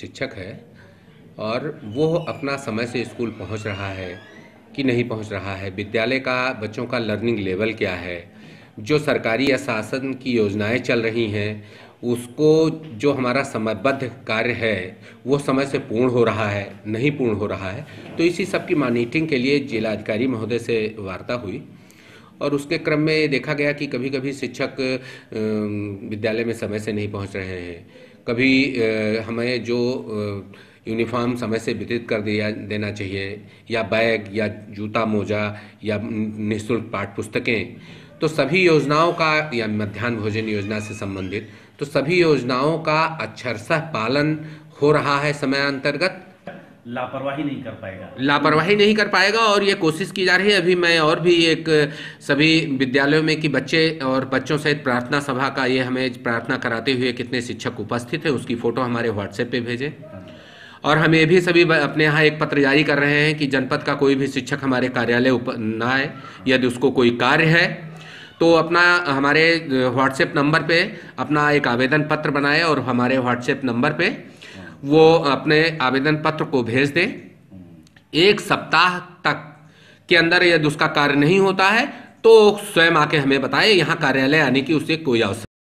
शिक्षक है और वो अपना समय से स्कूल पहुंच रहा है कि नहीं पहुंच रहा है विद्यालय का बच्चों का लर्निंग लेवल क्या है जो सरकारी या शासन की योजनाएं चल रही हैं उसको जो हमारा समयबद्ध कार्य है वो समय से पूर्ण हो रहा है नहीं पूर्ण हो रहा है तो इसी सब की मॉनिटरिंग के लिए जिलाधिकारी महोदय से वार्ता हुई और उसके क्रम में देखा गया कि कभी कभी शिक्षक विद्यालय में समय से नहीं पहुंच रहे हैं कभी हमें जो यूनिफॉर्म समय से वितरित कर दिया देना चाहिए या बैग या जूता मोजा या निःशुल्क पाठ पुस्तकें तो सभी योजनाओं का या मध्यान्ह भोजन योजना से संबंधित तो सभी योजनाओं का अक्षरशः पालन हो रहा है समय अंतर्गत लापरवाही नहीं कर पाएगा लापरवाही नहीं कर पाएगा और ये कोशिश की जा रही है अभी मैं और भी एक सभी विद्यालयों में कि बच्चे और बच्चों सहित प्रार्थना सभा का ये हमें प्रार्थना कराते हुए कितने शिक्षक उपस्थित हैं उसकी फ़ोटो हमारे व्हाट्सएप पे भेजें और हम ये भी सभी अपने यहाँ एक पत्र जारी कर रहे हैं कि जनपद का कोई भी शिक्षक हमारे कार्यालय उप ना आए यदि उसको कोई कार्य है तो अपना हमारे व्हाट्सएप नंबर पे अपना एक आवेदन पत्र बनाए और हमारे व्हाट्सएप नंबर पर वो अपने आवेदन पत्र को भेज दें एक सप्ताह तक के अंदर यदि उसका कार्य नहीं होता है तो स्वयं आके हमें बताए यहाँ कार्यालय आने की उसे कोई आवश्यकता